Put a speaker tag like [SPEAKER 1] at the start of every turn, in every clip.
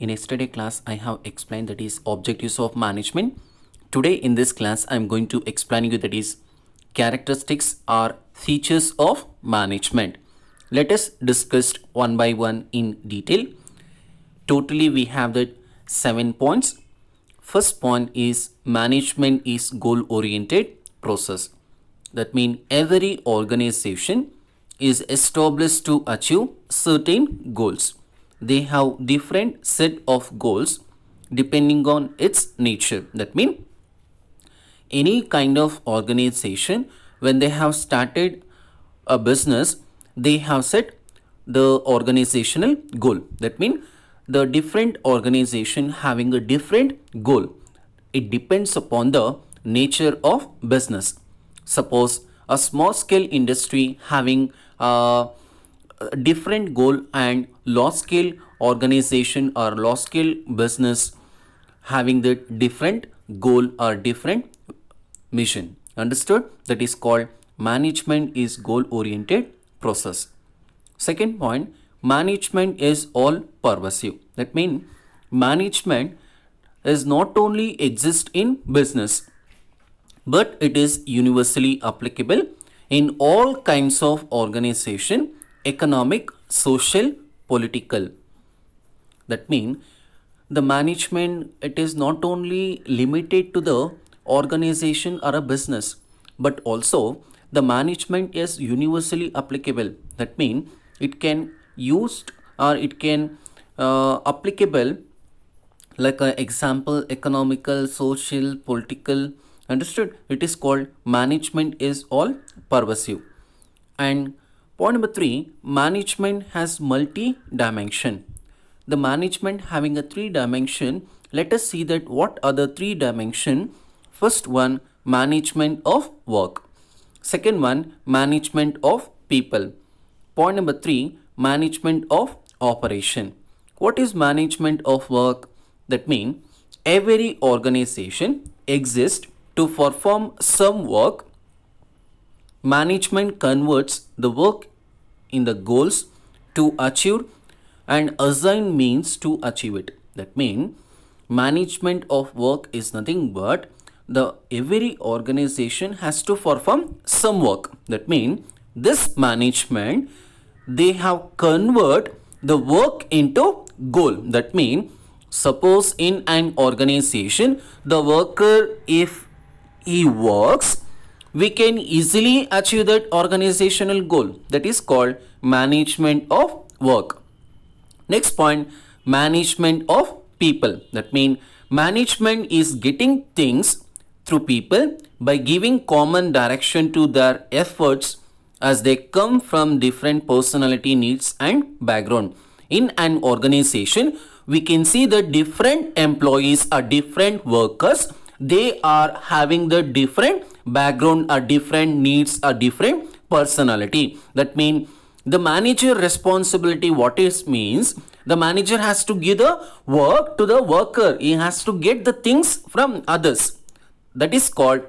[SPEAKER 1] In yesterday class, I have explained that is objectives of management. Today in this class, I'm going to explain you that is characteristics or features of management. Let us discuss one by one in detail. Totally, we have the seven points. First point is management is goal-oriented process. That means every organization is established to achieve certain goals they have different set of goals depending on its nature. That means any kind of organization when they have started a business, they have set the organizational goal. That means the different organization having a different goal. It depends upon the nature of business. Suppose a small scale industry having uh, different goal and law scale organization or law scale business having the different goal or different mission understood that is called management is goal oriented process second point management is all pervasive that means management is not only exist in business but it is universally applicable in all kinds of organization economic, social, political. That means the management, it is not only limited to the organization or a business, but also the management is universally applicable. That means it can used or it can uh, applicable like an example economical social political understood it is called management is all pervasive and Point number three, management has multi-dimension. The management having a three-dimension, let us see that what are the three dimension. First one, management of work. Second one, management of people. Point number three, management of operation. What is management of work? That means every organization exists to perform some work management converts the work in the goals to achieve and assign means to achieve it. That means management of work is nothing but the every organization has to perform some work. That means this management they have convert the work into goal. That means suppose in an organization the worker if he works we can easily achieve that organizational goal that is called management of work. Next point, management of people. That means management is getting things through people by giving common direction to their efforts as they come from different personality needs and background. In an organization, we can see that different employees are different workers, they are having the different background are different, needs are different, personality. That means the manager responsibility, What is means, the manager has to give the work to the worker. He has to get the things from others. That is called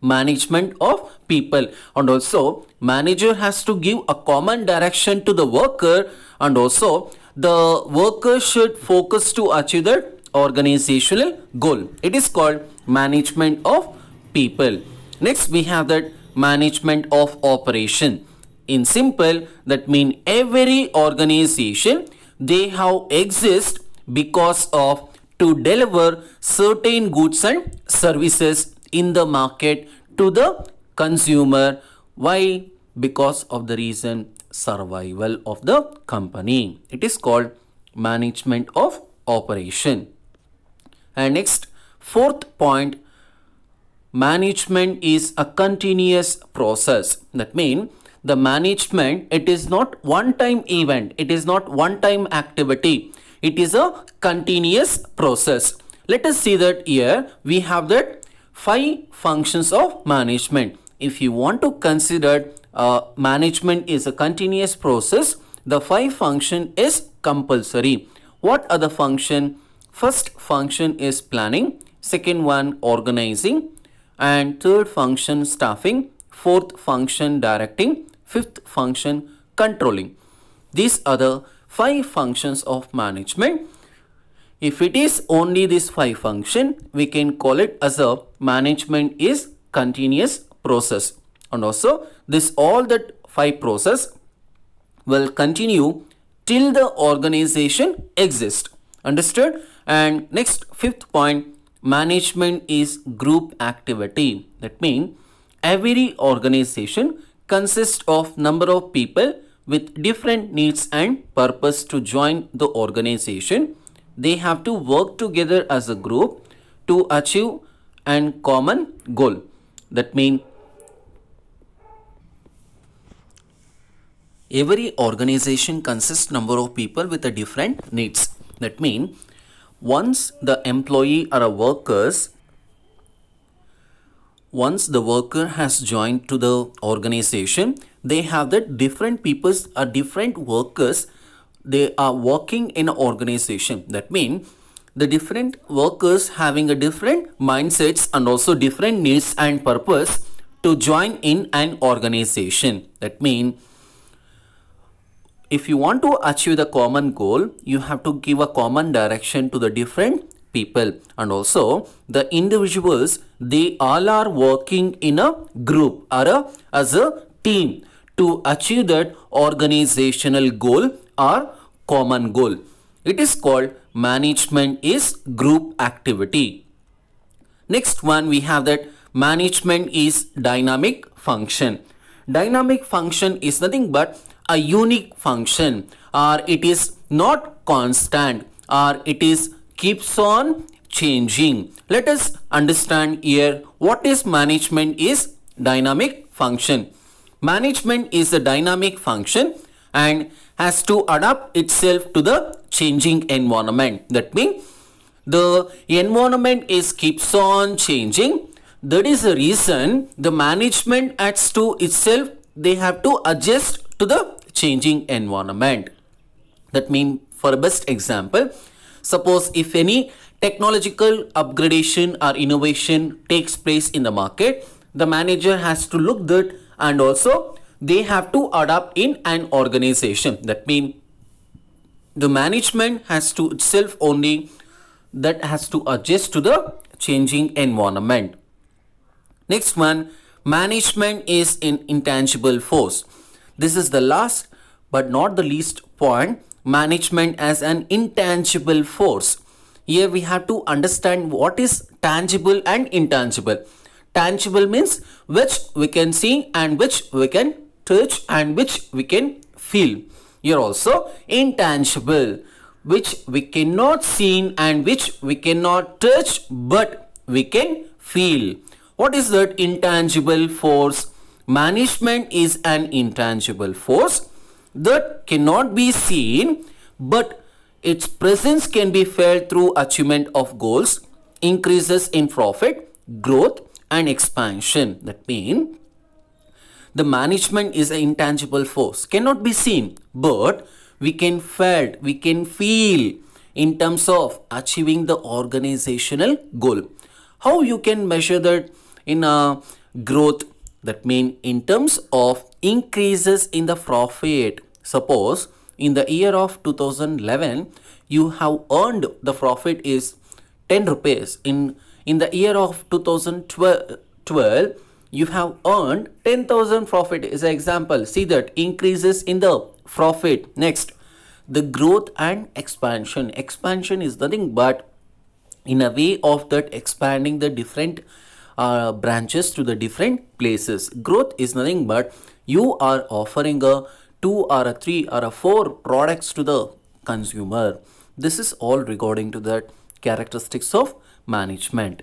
[SPEAKER 1] management of people and also manager has to give a common direction to the worker and also the worker should focus to achieve the organizational goal it is called management of people. Next we have that management of operation. In simple that mean every organization they have exist because of to deliver certain goods and services in the market to the consumer. Why? Because of the reason survival of the company. It is called management of operation. And next, fourth point management is a continuous process. That means the management, it is not one-time event. It is not one-time activity. It is a continuous process. Let us see that here we have that five functions of management. If you want to consider uh, management is a continuous process, the five function is compulsory. What are the function? First function is planning. Second one organizing and third function staffing, fourth function directing, fifth function controlling. These are the five functions of management. If it is only this five function, we can call it as a management is continuous process. And also this all that five process will continue till the organization exists. Understood? And next fifth point management is group activity. That means every organization consists of number of people with different needs and purpose to join the organization. They have to work together as a group to achieve an common goal. That means every organization consists number of people with a different needs. That means once the employee or a workers, once the worker has joined to the organization, they have that different peoples or different workers, they are working in an organization. That means the different workers having a different mindsets and also different needs and purpose to join in an organization. That means if you want to achieve the common goal, you have to give a common direction to the different people and also the individuals they all are working in a group or a, as a team to achieve that organizational goal or common goal. It is called management is group activity. Next one we have that management is dynamic function. Dynamic function is nothing but a unique function or it is not constant or it is keeps on changing. Let us understand here what is management is dynamic function. Management is a dynamic function and has to adapt itself to the changing environment. That means the environment is keeps on changing. That is the reason the management adds to itself they have to adjust to the changing environment. That means for a best example, suppose if any technological upgradation or innovation takes place in the market, the manager has to look that and also they have to adapt in an organization. That means the management has to itself only that has to adjust to the changing environment. Next one, management is an intangible force. This is the last but not the least point, management as an intangible force. Here we have to understand what is tangible and intangible. Tangible means which we can see and which we can touch and which we can feel. Here also intangible which we cannot see and which we cannot touch but we can feel. What is that intangible force? Management is an intangible force that cannot be seen but its presence can be felt through achievement of goals, increases in profit, growth and expansion. That means the management is an intangible force, cannot be seen but we can felt, we can feel in terms of achieving the organizational goal. How you can measure that in a uh, growth that mean in terms of increases in the profit Suppose in the year of 2011, you have earned the profit is 10 rupees. In, in the year of 2012, you have earned 10,000 profit is an example. See that increases in the profit. Next, the growth and expansion. Expansion is nothing but in a way of that expanding the different uh, branches to the different places. Growth is nothing but you are offering a two or a three or a four products to the consumer. This is all regarding to the characteristics of management.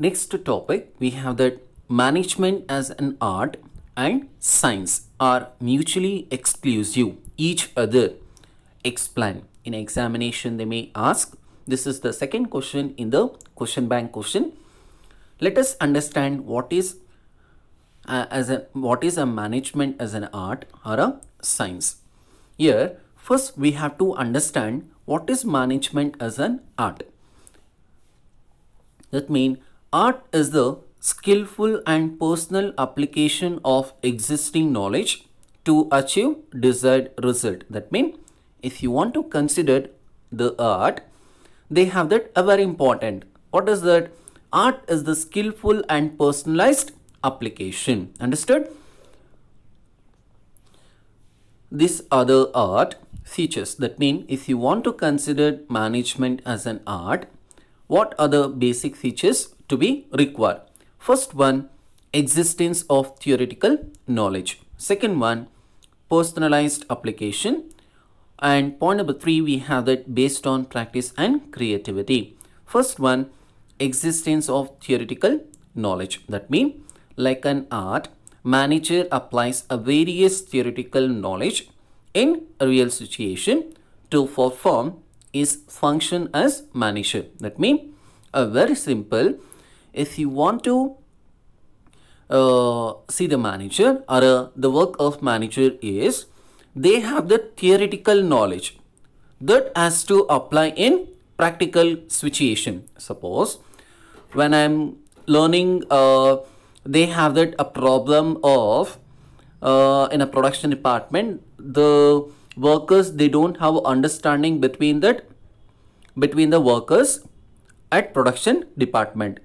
[SPEAKER 1] Next topic, we have that management as an art and science are mutually exclusive each other. Explain. In examination, they may ask. This is the second question in the question bank question. Let us understand what is uh, as a what is a management as an art or a science here first we have to understand what is management as an art that means art is the skillful and personal application of existing knowledge to achieve desired result that means if you want to consider the art they have that very important what is that art is the skillful and personalized application. Understood? This other art features. That means if you want to consider management as an art, what are the basic features to be required? First one, existence of theoretical knowledge. Second one, personalized application. And point number three, we have that based on practice and creativity. First one, existence of theoretical knowledge. That means like an art, manager applies a various theoretical knowledge in real situation to perform his function as manager. That means, a very simple, if you want to uh, see the manager or uh, the work of manager is they have the theoretical knowledge that has to apply in practical situation. Suppose when I'm learning uh, they have that a problem of uh, in a production department the workers they don't have understanding between that between the workers at production department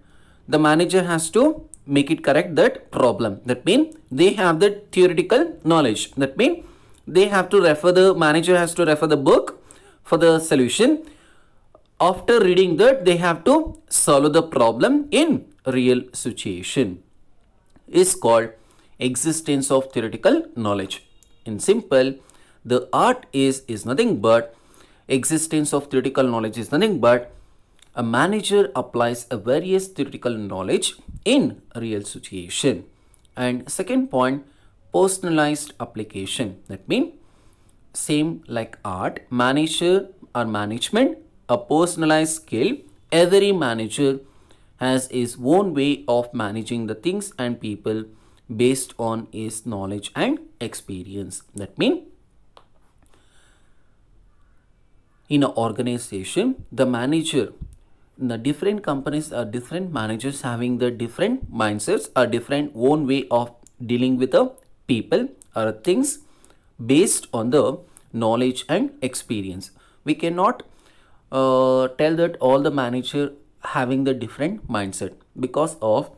[SPEAKER 1] the manager has to make it correct that problem that mean they have the theoretical knowledge that mean they have to refer the manager has to refer the book for the solution after reading that they have to solve the problem in real situation is called existence of theoretical knowledge. In simple, the art is, is nothing but existence of theoretical knowledge is nothing but a manager applies a various theoretical knowledge in real situation. And second point, personalized application. That means same like art, manager or management, a personalized skill, every manager has his own way of managing the things and people based on his knowledge and experience. That means in an organization, the manager, the different companies are different managers having the different mindsets, a different own way of dealing with the people or things based on the knowledge and experience. We cannot uh, tell that all the manager having the different mindset because of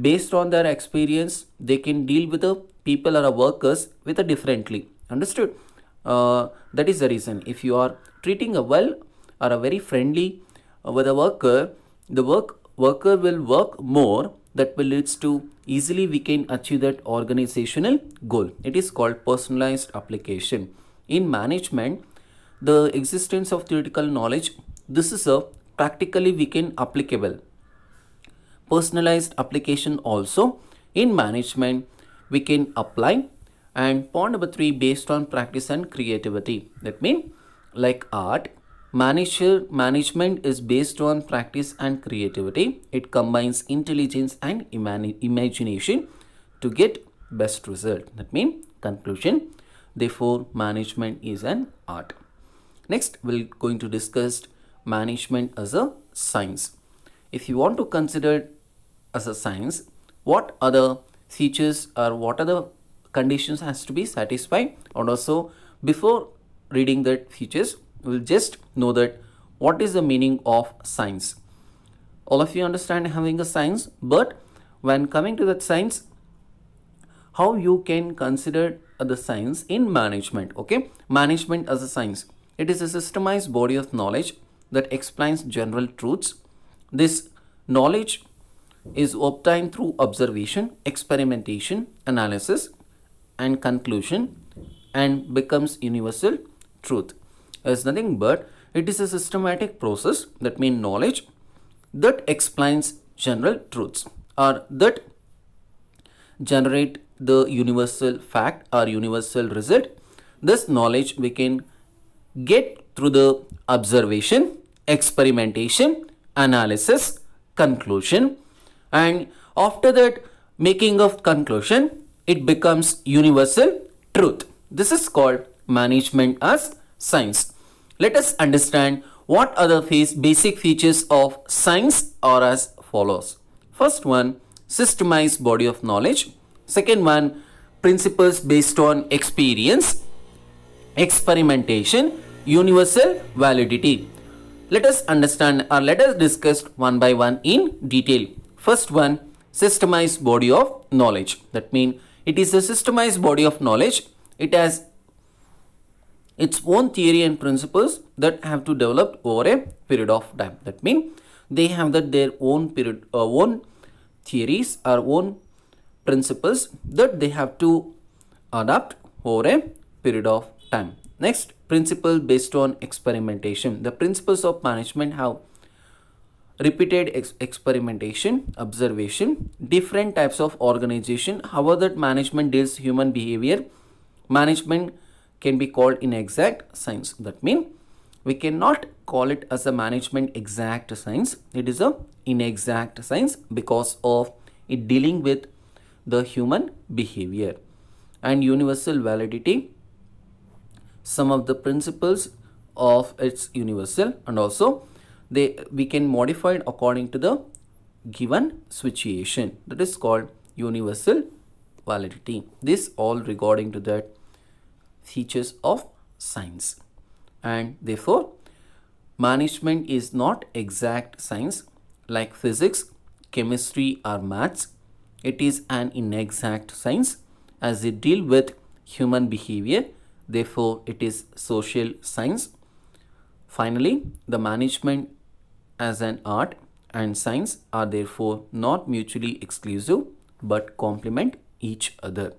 [SPEAKER 1] based on their experience they can deal with the people or workers with a differently understood uh, that is the reason if you are treating a well or a very friendly uh, with a worker the work worker will work more that will leads to easily we can achieve that organizational goal it is called personalized application in management the existence of theoretical knowledge this is a practically weekend applicable. Personalized application also in management we can apply and point number three based on practice and creativity. That means like art, manager management is based on practice and creativity. It combines intelligence and imagination to get best result. That means conclusion. Therefore, management is an art. Next, we're going to discuss management as a science. If you want to consider it as a science, what other features or what other conditions has to be satisfied and also before reading that features, we'll just know that what is the meaning of science. All of you understand having a science, but when coming to that science, how you can consider the science in management, okay? Management as a science. It is a systemized body of knowledge that explains general truths. This knowledge is obtained through observation, experimentation, analysis and conclusion and becomes universal truth. It's nothing but it is a systematic process that means knowledge that explains general truths or that generate the universal fact or universal result. This knowledge we can get through the observation experimentation, analysis, conclusion and after that making of conclusion it becomes universal truth. This is called management as science. Let us understand what other basic features of science are as follows. First one, systemized body of knowledge. Second one, principles based on experience, experimentation, universal validity. Let us understand or uh, let us discuss one by one in detail. First one, systemized body of knowledge. That means it is a systemized body of knowledge. It has its own theory and principles that have to develop over a period of time. That means they have that their own period, uh, own theories or own principles that they have to adapt over a period of time. Next, principle based on experimentation. The principles of management have repeated ex experimentation, observation, different types of organization, how that management deals human behavior. Management can be called in exact science. That means we cannot call it as a management exact science. It is a inexact science because of it dealing with the human behavior and universal validity some of the principles of its universal and also they we can modify it according to the given situation that is called universal validity this all regarding to that features of science and therefore management is not exact science like physics chemistry or maths it is an inexact science as it deal with human behavior Therefore, it is social science. Finally, the management as an art and science are therefore not mutually exclusive but complement each other.